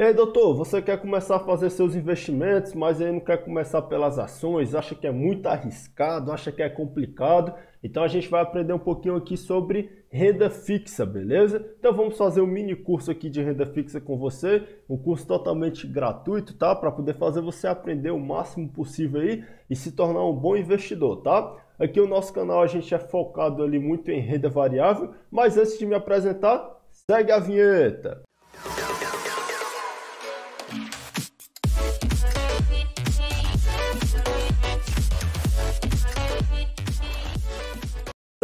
Ei, doutor, você quer começar a fazer seus investimentos, mas aí não quer começar pelas ações, acha que é muito arriscado, acha que é complicado. Então a gente vai aprender um pouquinho aqui sobre renda fixa, beleza? Então vamos fazer um mini curso aqui de renda fixa com você, um curso totalmente gratuito, tá? Para poder fazer você aprender o máximo possível aí e se tornar um bom investidor, tá? Aqui o no nosso canal a gente é focado ali muito em renda variável, mas antes de me apresentar, segue a vinheta.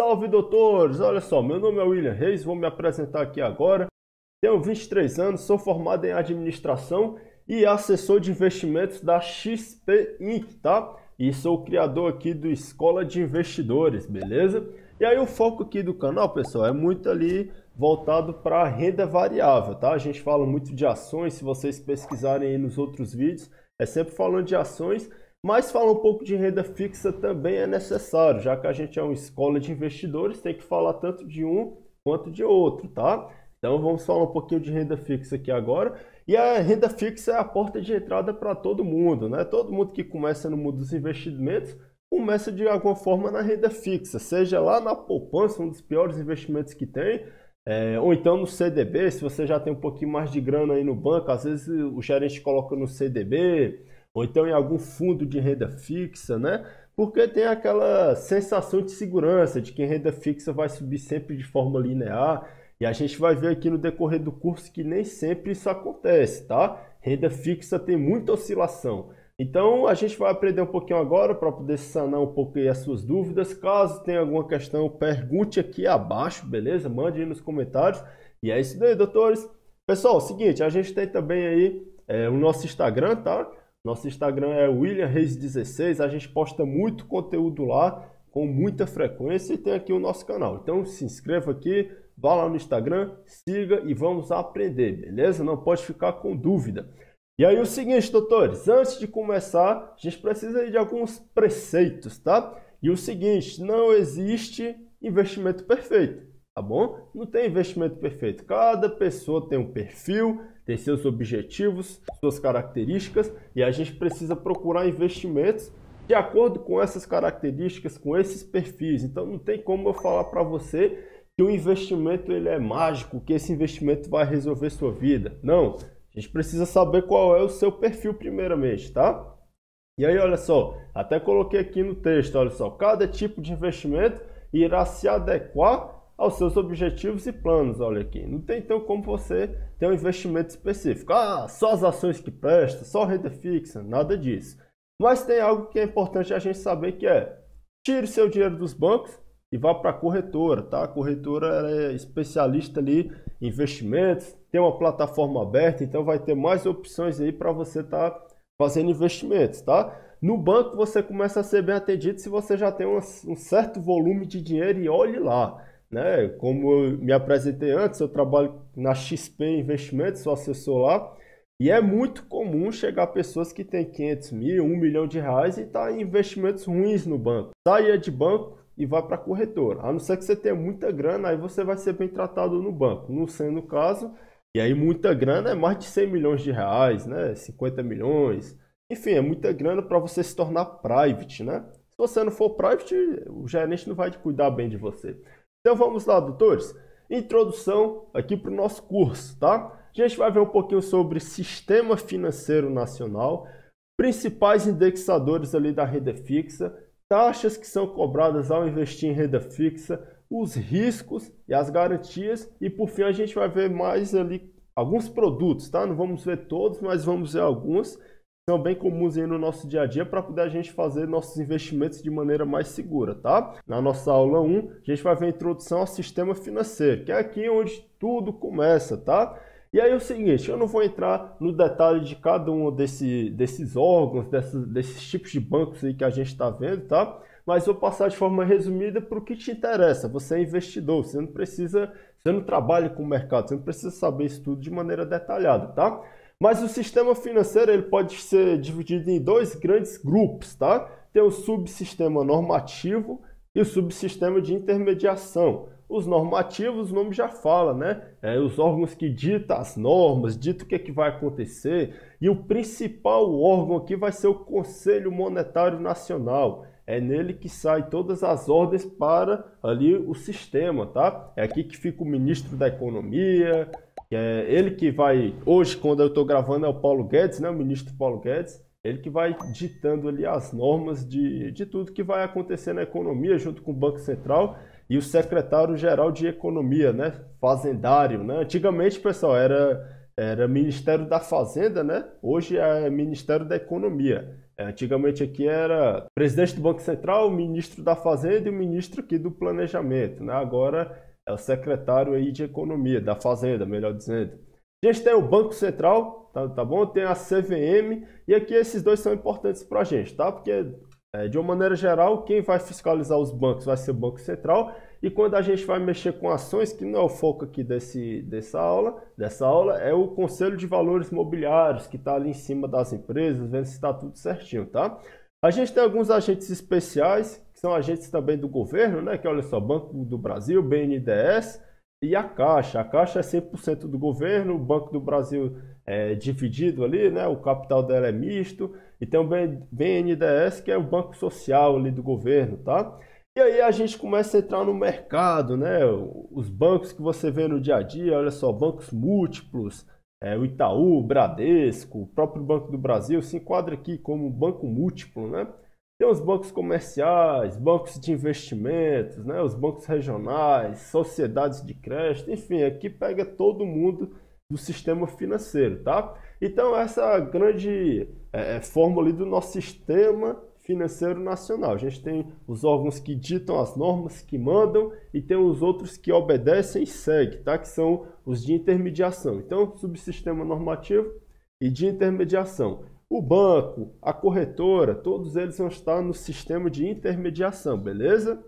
Salve doutores! Olha só, meu nome é William Reis, vou me apresentar aqui agora. Tenho 23 anos, sou formado em administração e assessor de investimentos da XP Inc, tá? E sou o criador aqui do Escola de Investidores, beleza? E aí o foco aqui do canal, pessoal, é muito ali voltado para renda variável, tá? A gente fala muito de ações, se vocês pesquisarem nos outros vídeos, é sempre falando de ações mas falar um pouco de renda fixa também é necessário, já que a gente é uma escola de investidores, tem que falar tanto de um quanto de outro, tá? Então vamos falar um pouquinho de renda fixa aqui agora. E a renda fixa é a porta de entrada para todo mundo, né? Todo mundo que começa no mundo dos investimentos começa de alguma forma na renda fixa, seja lá na poupança, um dos piores investimentos que tem, é, ou então no CDB, se você já tem um pouquinho mais de grana aí no banco, às vezes o gerente coloca no CDB, ou então em algum fundo de renda fixa, né? Porque tem aquela sensação de segurança de que renda fixa vai subir sempre de forma linear. E a gente vai ver aqui no decorrer do curso que nem sempre isso acontece, tá? Renda fixa tem muita oscilação. Então a gente vai aprender um pouquinho agora para poder sanar um pouco as suas dúvidas. Caso tenha alguma questão, pergunte aqui abaixo, beleza? Mande aí nos comentários. E é isso aí, doutores. Pessoal, é seguinte, a gente tem também aí é, o nosso Instagram, tá? Nosso Instagram é WilliamReis16, a gente posta muito conteúdo lá com muita frequência e tem aqui o nosso canal. Então se inscreva aqui, vá lá no Instagram, siga e vamos aprender, beleza? Não pode ficar com dúvida. E aí o seguinte, doutores, antes de começar, a gente precisa de alguns preceitos, tá? E o seguinte, não existe investimento perfeito, tá bom? Não tem investimento perfeito. Cada pessoa tem um perfil, tem seus objetivos, suas características e a gente precisa procurar investimentos de acordo com essas características, com esses perfis. Então não tem como eu falar para você que o investimento ele é mágico, que esse investimento vai resolver sua vida. Não, a gente precisa saber qual é o seu perfil primeiramente, tá? E aí, olha só, até coloquei aqui no texto, olha só, cada tipo de investimento irá se adequar aos seus objetivos e planos, olha aqui. Não tem então como você ter um investimento específico. Ah, só as ações que prestam, só renda fixa, nada disso. Mas tem algo que é importante a gente saber que é, tire seu dinheiro dos bancos e vá para a corretora, tá? A corretora é especialista ali em investimentos, tem uma plataforma aberta, então vai ter mais opções aí para você estar tá fazendo investimentos, tá? No banco você começa a ser bem atendido se você já tem um, um certo volume de dinheiro e olhe lá. Né? Como eu me apresentei antes, eu trabalho na XP Investimentos, sou assessor lá. E é muito comum chegar pessoas que têm 500 mil, 1 milhão de reais e tá em investimentos ruins no banco. Saia de banco e vai para corretora. A não ser que você tenha muita grana, aí você vai ser bem tratado no banco. Não sendo o caso, e aí muita grana é mais de 100 milhões de reais, né? 50 milhões. Enfim, é muita grana para você se tornar private, né? Se você não for private, o gerente não vai te cuidar bem de você. Então vamos lá, doutores. Introdução aqui para o nosso curso, tá? A gente vai ver um pouquinho sobre sistema financeiro nacional, principais indexadores ali da renda fixa, taxas que são cobradas ao investir em renda fixa, os riscos e as garantias e por fim a gente vai ver mais ali alguns produtos, tá? Não vamos ver todos, mas vamos ver alguns são bem comuns aí no nosso dia a dia para poder a gente fazer nossos investimentos de maneira mais segura, tá? Na nossa aula 1, a gente vai ver a introdução ao sistema financeiro, que é aqui onde tudo começa, tá? E aí é o seguinte, eu não vou entrar no detalhe de cada um desse, desses órgãos, desses tipos de bancos aí que a gente está vendo, tá? Mas vou passar de forma resumida para o que te interessa. Você é investidor, você não precisa, você não trabalha com o mercado, você não precisa saber isso tudo de maneira detalhada, tá? Mas o sistema financeiro ele pode ser dividido em dois grandes grupos, tá? Tem o subsistema normativo e o subsistema de intermediação. Os normativos, o nome já fala, né? É, os órgãos que ditam as normas, ditam o que, é que vai acontecer. E o principal órgão aqui vai ser o Conselho Monetário Nacional. É nele que sai todas as ordens para ali o sistema, tá? É aqui que fica o ministro da Economia, que é ele que vai, hoje, quando eu estou gravando, é o Paulo Guedes, né, o ministro Paulo Guedes, ele que vai ditando ali as normas de, de tudo que vai acontecer na economia, junto com o Banco Central e o secretário-geral de Economia, né, fazendário. Né? Antigamente, pessoal, era, era Ministério da Fazenda, né? hoje é Ministério da Economia. É, antigamente aqui era presidente do Banco Central, ministro da Fazenda e o ministro aqui do Planejamento. Né? Agora é o secretário aí de Economia, da Fazenda, melhor dizendo. A gente tem o Banco Central, tá, tá bom? Tem a CVM, e aqui esses dois são importantes para a gente, tá? Porque, é, de uma maneira geral, quem vai fiscalizar os bancos vai ser o Banco Central, e quando a gente vai mexer com ações, que não é o foco aqui desse, dessa, aula, dessa aula, é o Conselho de Valores Mobiliários, que está ali em cima das empresas, vendo se está tudo certinho, tá? A gente tem alguns agentes especiais, são agentes também do governo, né? Que olha só, Banco do Brasil, BNDES e a Caixa. A Caixa é 100% do governo, o Banco do Brasil é dividido ali, né? O capital dela é misto. E tem o BNDES, que é o banco social ali do governo, tá? E aí a gente começa a entrar no mercado, né? Os bancos que você vê no dia a dia, olha só, bancos múltiplos, é, o Itaú, o Bradesco, o próprio Banco do Brasil se enquadra aqui como banco múltiplo, né? Tem os bancos comerciais, bancos de investimentos, né? os bancos regionais, sociedades de crédito, enfim, aqui pega todo mundo do sistema financeiro, tá? Então essa é a grande é, é fórmula do nosso sistema financeiro nacional. A gente tem os órgãos que ditam as normas, que mandam, e tem os outros que obedecem e seguem, tá? Que são os de intermediação. Então, subsistema normativo e de intermediação. O banco, a corretora, todos eles vão estar no sistema de intermediação, beleza?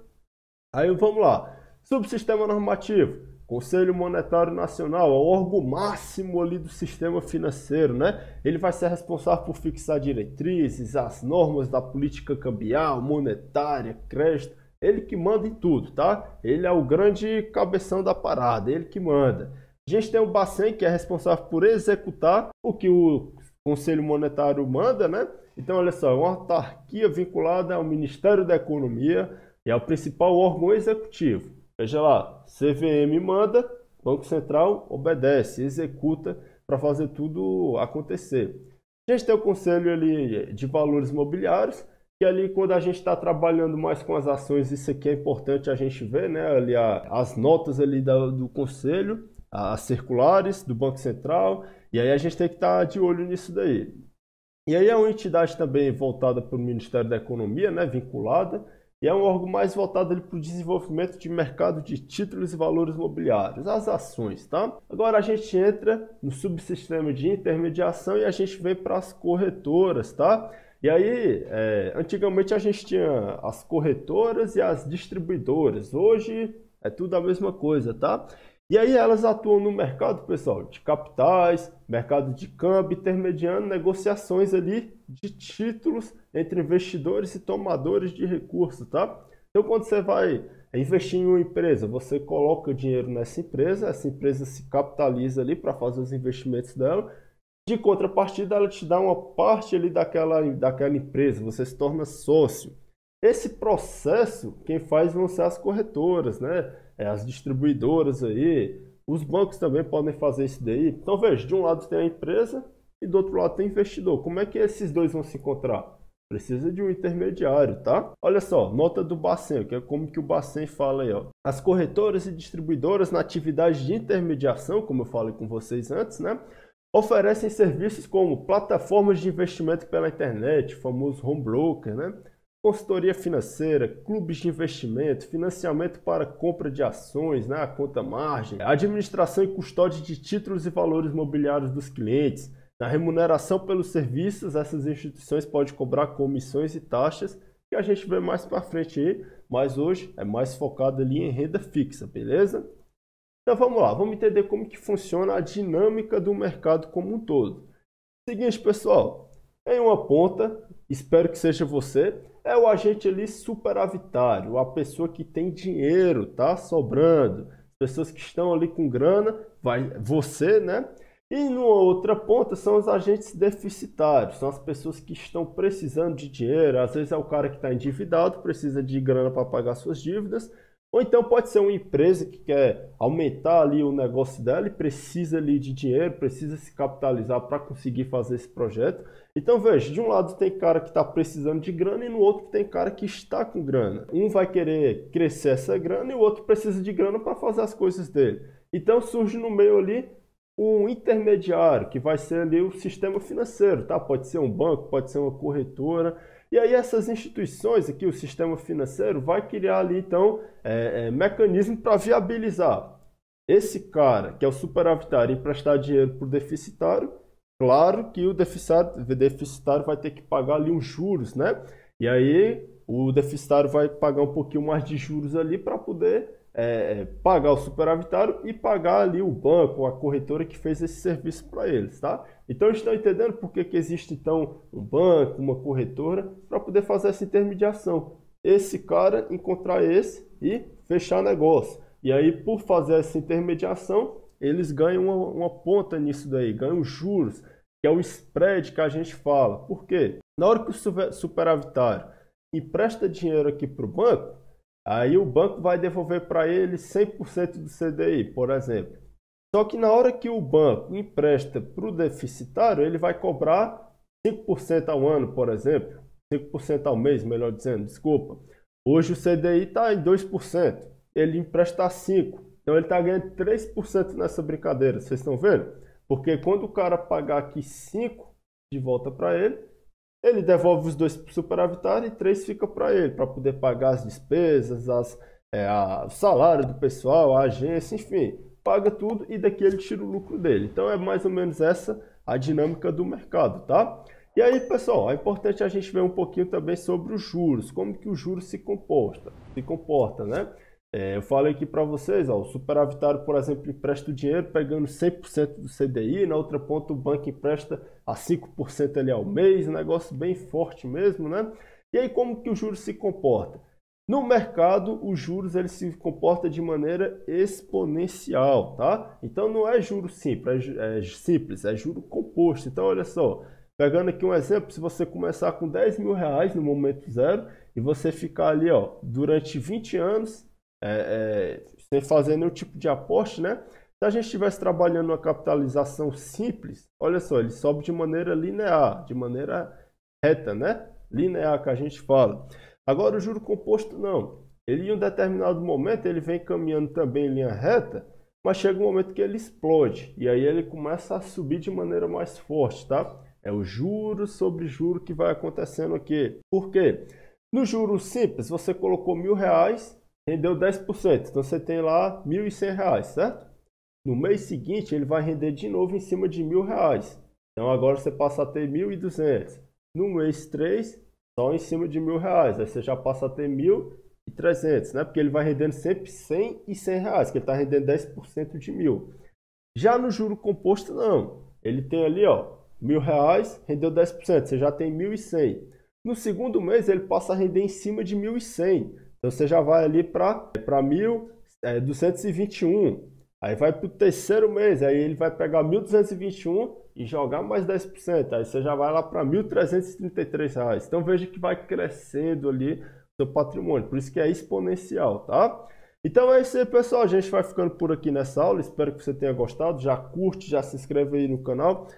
Aí vamos lá. Subsistema normativo. Conselho Monetário Nacional, é o órgão máximo ali do sistema financeiro, né? Ele vai ser responsável por fixar diretrizes, as normas da política cambial, monetária, crédito, ele que manda em tudo, tá? Ele é o grande cabeção da parada, ele que manda. A gente tem o Bacen, que é responsável por executar o que o Conselho Monetário manda, né? Então, olha só, é uma autarquia vinculada ao Ministério da Economia e ao é principal órgão executivo. Veja lá, CVM manda, Banco Central obedece, executa para fazer tudo acontecer. A gente tem o Conselho ali de Valores Imobiliários, que ali quando a gente está trabalhando mais com as ações, isso aqui é importante a gente ver, né? Ali a, as notas ali da, do Conselho, as circulares do Banco Central e aí a gente tem que estar tá de olho nisso daí. E aí é uma entidade também voltada para o Ministério da Economia, né, vinculada, e é um órgão mais voltado para o desenvolvimento de mercado de títulos e valores imobiliários, as ações, tá? Agora a gente entra no subsistema de intermediação e a gente vem para as corretoras, tá? E aí, é, antigamente a gente tinha as corretoras e as distribuidoras, hoje é tudo a mesma coisa, tá? E aí elas atuam no mercado, pessoal, de capitais, mercado de câmbio, intermediando negociações ali de títulos entre investidores e tomadores de recursos, tá? Então quando você vai investir em uma empresa, você coloca dinheiro nessa empresa, essa empresa se capitaliza ali para fazer os investimentos dela. De contrapartida, ela te dá uma parte ali daquela, daquela empresa, você se torna sócio. Esse processo, quem faz vão ser as corretoras, né? é, as distribuidoras aí, os bancos também podem fazer isso daí. Então veja, de um lado tem a empresa e do outro lado tem o investidor. Como é que esses dois vão se encontrar? Precisa de um intermediário, tá? Olha só, nota do Bacen, que é como que o Bacen fala aí, ó. As corretoras e distribuidoras na atividade de intermediação, como eu falei com vocês antes, né? Oferecem serviços como plataformas de investimento pela internet, famoso home broker, né? consultoria financeira, clubes de investimento, financiamento para compra de ações, né, a conta margem, administração e custódia de títulos e valores mobiliários dos clientes. Na né, remuneração pelos serviços, essas instituições podem cobrar comissões e taxas, que a gente vê mais para frente aí, mas hoje é mais focado ali em renda fixa, beleza? Então vamos lá, vamos entender como que funciona a dinâmica do mercado como um todo. Seguinte, pessoal, em uma ponta, espero que seja você, é o agente ali superavitário, a pessoa que tem dinheiro, tá sobrando, pessoas que estão ali com grana, vai você, né? E numa outra ponta são os agentes deficitários, são as pessoas que estão precisando de dinheiro, às vezes é o cara que está endividado, precisa de grana para pagar suas dívidas, ou então pode ser uma empresa que quer aumentar ali o negócio dela e precisa ali de dinheiro, precisa se capitalizar para conseguir fazer esse projeto. Então veja, de um lado tem cara que está precisando de grana e no outro tem cara que está com grana. Um vai querer crescer essa grana e o outro precisa de grana para fazer as coisas dele. Então surge no meio ali um intermediário que vai ser ali o sistema financeiro, tá? Pode ser um banco, pode ser uma corretora e aí essas instituições aqui, o sistema financeiro, vai criar ali então é, é, mecanismo para viabilizar esse cara que é o superavitário emprestar dinheiro para o deficitário. Claro que o deficitário vai ter que pagar ali uns juros, né? E aí o deficitário vai pagar um pouquinho mais de juros ali para poder é, é, pagar o superavitário e pagar ali o banco, a corretora que fez esse serviço para eles, tá? Então estão entendendo por que, que existe então um banco, uma corretora, para poder fazer essa intermediação. Esse cara encontrar esse e fechar negócio. E aí, por fazer essa intermediação, eles ganham uma, uma ponta nisso daí, ganham juros, que é o spread que a gente fala. Por quê? Na hora que o superavitário empresta dinheiro aqui para o banco, Aí o banco vai devolver para ele 100% do CDI, por exemplo. Só que na hora que o banco empresta para o deficitário, ele vai cobrar 5% ao ano, por exemplo. 5% ao mês, melhor dizendo, desculpa. Hoje o CDI está em 2%, ele empresta 5%. Então ele está ganhando 3% nessa brincadeira, vocês estão vendo? Porque quando o cara pagar aqui 5% de volta para ele, ele devolve os dois superavitários e três fica para ele, para poder pagar as despesas, as, é, a, o salário do pessoal, a agência, enfim. Paga tudo e daqui ele tira o lucro dele. Então é mais ou menos essa a dinâmica do mercado, tá? E aí, pessoal, é importante a gente ver um pouquinho também sobre os juros, como que o juros se comporta, se comporta, né? É, eu falei aqui para vocês, ó, o superavitário, por exemplo, empresta o dinheiro pegando 100% do CDI, na outra ponta o banco empresta a 5% ali ao mês, um negócio bem forte mesmo, né? E aí como que o juros se comporta? No mercado, os juros ele se comporta de maneira exponencial, tá? Então não é juro simples, é, é simples, é juro composto. Então olha só, pegando aqui um exemplo, se você começar com 10 mil reais no momento zero e você ficar ali, ó, durante 20 anos é, é, sem fazer nenhum tipo de aporte, né? Se a gente estivesse trabalhando uma capitalização simples, olha só, ele sobe de maneira linear, de maneira reta, né? Linear que a gente fala. Agora o juro composto não. Ele em um determinado momento ele vem caminhando também em linha reta, mas chega um momento que ele explode e aí ele começa a subir de maneira mais forte, tá? É o juro sobre juro que vai acontecendo aqui. Por quê? No juro simples, você colocou mil reais, rendeu 10%. Então você tem lá R$ 1.100, certo? No mês seguinte, ele vai render de novo em cima de R$ 1.000. Então agora você passa a ter R$ 1.200. No mês 3, só em cima de R$ 1.000. Aí você já passa a ter R$ 1.300, né? Porque ele vai rendendo sempre R$ 100 e 100 reais, que ele está rendendo 10% de R$ 1.000. Já no juro composto, não. Ele tem ali, ó, mil reais, rendeu 10%, você já tem R$ 1.100. No segundo mês, ele passa a render em cima de R$ 1.100. Então você já vai ali para 1.221. É, aí vai para o terceiro mês, aí ele vai pegar 1.221 e jogar mais 10%. Aí você já vai lá para R$ 1.333. Então veja que vai crescendo ali seu patrimônio. Por isso que é exponencial, tá? Então é isso aí, pessoal. A gente vai ficando por aqui nessa aula. Espero que você tenha gostado. Já curte, já se inscreve aí no canal.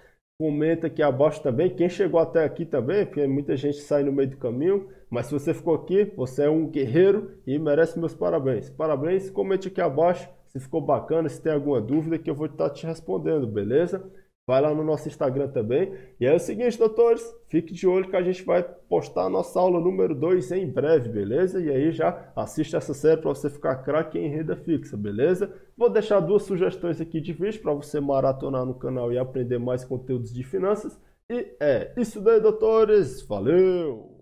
Comenta aqui abaixo também. Quem chegou até aqui também, porque muita gente sai no meio do caminho. Mas se você ficou aqui, você é um guerreiro e merece meus parabéns. Parabéns, comente aqui abaixo se ficou bacana, se tem alguma dúvida que eu vou estar te respondendo, beleza? Vai lá no nosso Instagram também. E é o seguinte, doutores, fique de olho que a gente vai postar a nossa aula número 2 em breve, beleza? E aí já assiste essa série para você ficar craque em renda fixa, beleza? Vou deixar duas sugestões aqui de vídeo para você maratonar no canal e aprender mais conteúdos de finanças. E é isso daí, doutores. Valeu!